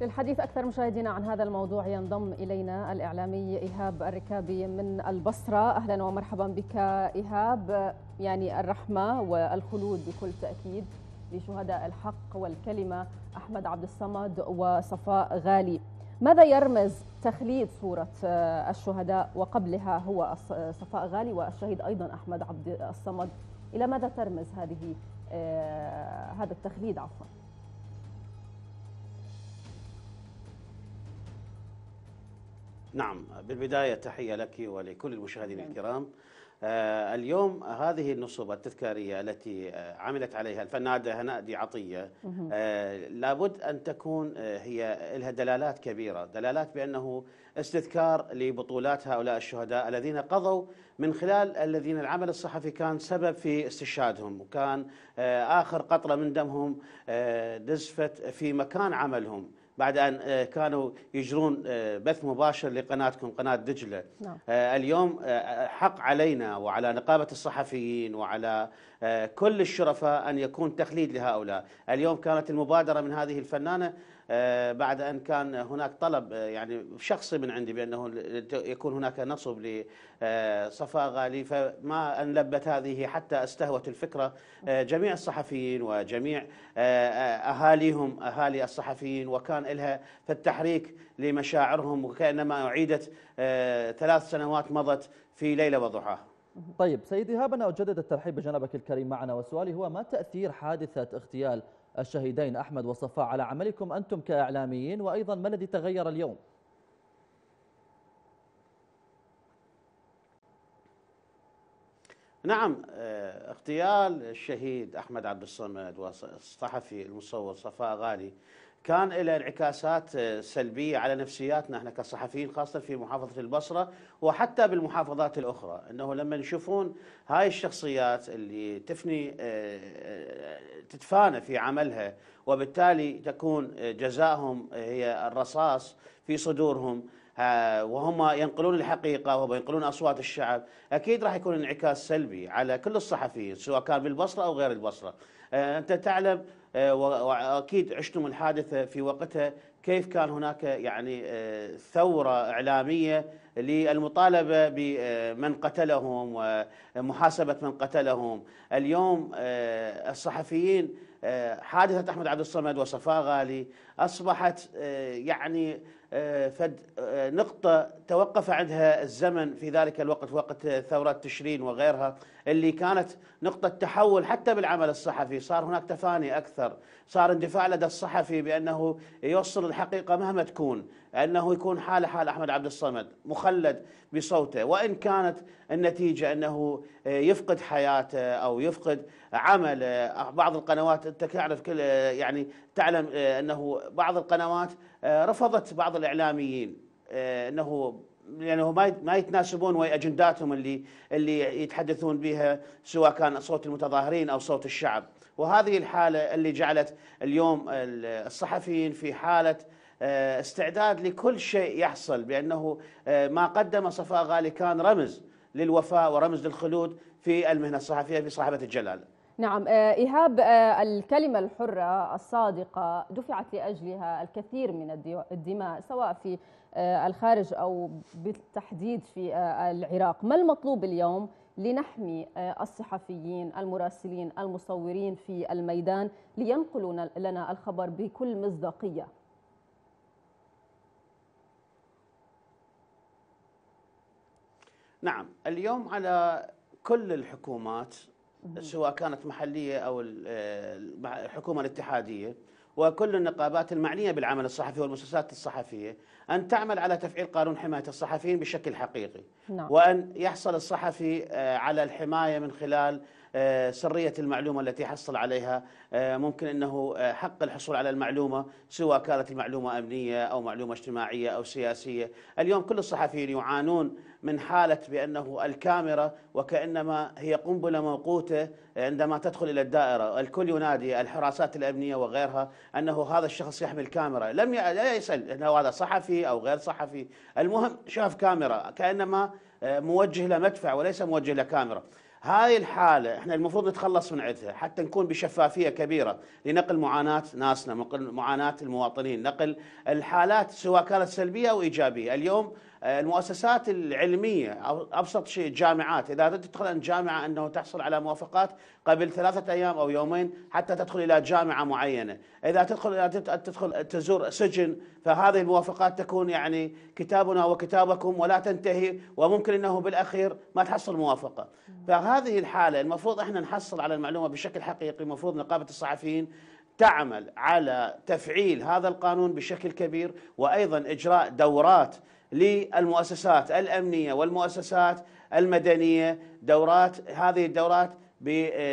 للحديث أكثر مشاهدينا عن هذا الموضوع ينضم إلينا الإعلامي إيهاب الركابي من البصرة أهلا ومرحبا بك إيهاب يعني الرحمة والخلود بكل تأكيد لشهداء الحق والكلمة أحمد عبد الصمد وصفاء غالي ماذا يرمز تخليد صورة الشهداء وقبلها هو صفاء غالي والشهيد أيضا أحمد عبد الصمد إلى ماذا ترمز هذه آه، هذا التخليد عفواً نعم بالبداية تحية لك ولكل المشاهدين نعم. الكرام آه، اليوم هذه النصوبة التذكارية التي آه، عملت عليها الفنادة هناء دي عطية آه، لابد أن تكون هي لها دلالات كبيرة دلالات بأنه استذكار لبطولات هؤلاء الشهداء الذين قضوا من خلال الذين العمل الصحفي كان سبب في استشهادهم وكان آخر قطرة من دمهم نزفت في مكان عملهم بعد أن آه، كانوا يجرون آه، بث مباشر لقناتكم قناة دجلة نعم. آه، اليوم حق علينا وعلى نقابة الصحفيين وعلى كل الشرفاء أن يكون تخليد لهؤلاء اليوم كانت المبادرة من هذه الفنانة بعد ان كان هناك طلب يعني شخصي من عندي بانه يكون هناك نصب لصفاء غالي فما ان لبت هذه حتى استهوت الفكره جميع الصحفيين وجميع اهاليهم اهالي الصحفيين وكان إلها فالتحريك لمشاعرهم وكأنما أعيدت آه، ثلاث سنوات مضت في ليلة وضحاها طيب سيد إيهاب أنا أجدد الترحيب بجنبك الكريم معنا وسؤالي هو ما تأثير حادثة اغتيال الشهيدين أحمد وصفاء على عملكم أنتم كإعلاميين وأيضا ما الذي تغير اليوم؟ نعم آه، اغتيال الشهيد احمد عبد الصمد والصحفي المصور صفاء غالي كان له انعكاسات آه، سلبيه على نفسياتنا احنا كصحفيين خاصه في محافظه البصره وحتى بالمحافظات الاخرى انه لما يشوفون هاي الشخصيات اللي تفني آه، تتفانى في عملها وبالتالي تكون جزاهم هي الرصاص في صدورهم آه، وهم ينقلون الحقيقة وهم ينقلون أصوات الشعب أكيد راح يكون انعكاس سلبي على كل الصحفيين سواء كان بالبصرة أو غير البصرة آه، أنت تعلم آه، واكيد عشتم الحادثه في وقتها كيف كان هناك يعني ثوره اعلاميه للمطالبه بمن قتلهم ومحاسبه من قتلهم اليوم الصحفيين حادثه احمد عبد الصمد وصفاء غالي اصبحت يعني فد نقطة توقف عندها الزمن في ذلك الوقت وقت ثورة تشرين وغيرها اللي كانت نقطة تحول حتى بالعمل الصحفي صار هناك تفاني أكثر صار اندفاع لدى الصحفي بأنه يوصل الحقيقة مهما تكون أنه يكون حالة حال أحمد عبد الصمد مخلد بصوته وإن كانت النتيجة أنه يفقد حياته أو يفقد عمله بعض القنوات أنت تعرف كل يعني تعلم آه، انه بعض القنوات آه، رفضت بعض الاعلاميين آه، انه لانه يعني ما ما يتناسبون ويا اجنداتهم اللي اللي يتحدثون بها سواء كان صوت المتظاهرين او صوت الشعب، وهذه الحاله اللي جعلت اليوم الصحفيين في حاله استعداد لكل شيء يحصل بانه ما قدم صفاء غالي كان رمز للوفاء ورمز للخلود في المهنه الصحفيه في صاحبه الجلاله. نعم آه، إيهاب آه، الكلمة الحرة الصادقة دفعت لأجلها الكثير من الدماء سواء في آه، الخارج أو بالتحديد في العراق ما المطلوب اليوم لنحمي الصحفيين المراسلين المصورين في الميدان لينقلوا لنا الخبر بكل مصداقية نعم اليوم على كل الحكومات سواء كانت محلية أو الحكومة الاتحادية وكل النقابات المعنية بالعمل الصحفي والمؤسسات الصحفية أن تعمل على تفعيل قانون حماية الصحفيين بشكل حقيقي نعم. وأن يحصل الصحفي آه، على الحماية من خلال آه، سرية المعلومة التي حصل عليها آه، ممكن أنه آه، حق الحصول على المعلومة سواء كانت المعلومة أمنية أو معلومة اجتماعية أو سياسية اليوم كل الصحفيين يعانون من حالة بأنه الكاميرا وكأنما هي قنبلة موقوتة عندما تدخل إلى الدائرة الكل ينادي الحراسات الأمنية وغيرها أنه هذا الشخص يحمل كاميرا لم يسأل أنه هذا صحفي أو غير صحفي المهم شاف كاميرا كأنما موجه لمدفع وليس موجه لكاميرا هاي الحالة احنا المفروض نتخلص من عدها حتى نكون بشفافية كبيرة لنقل معاناة ناسنا معاناة المواطنين نقل الحالات سواء كانت سلبية أو إيجابية اليوم آه، المؤسسات العلمية أبسط شيء الجامعات إذا أردت تدخل عن جامعة أنه تحصل على موافقات قبل ثلاثة أيام أو يومين حتى تدخل إلى جامعة معينة إذا تدخل إذا تدخل تزور سجن فهذه الموافقات تكون يعني كتابنا وكتابكم ولا تنتهي وممكن أنه بالأخير ما تحصل موافقة فهذه الحالة المفروض إحنا نحصل على المعلومة بشكل حقيقي المفروض نقابة الصحفيين تعمل على تفعيل هذا القانون بشكل كبير وايضا اجراء دورات للمؤسسات الامنيه والمؤسسات المدنيه دورات هذه الدورات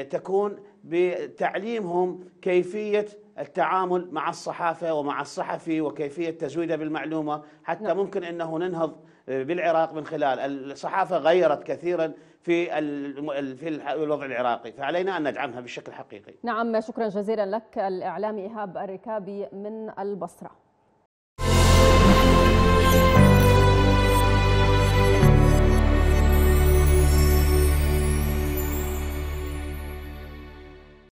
تكون بتعليمهم كيفية التعامل مع الصحافة ومع الصحفي وكيفية تزويده بالمعلومة حتى نعم. ممكن أنه ننهض بالعراق من خلال الصحافة غيرت كثيرا في في الوضع العراقي فعلينا أن ندعمها بشكل حقيقي نعم شكرا جزيلا لك الإعلامي إيهاب الركابي من البصرة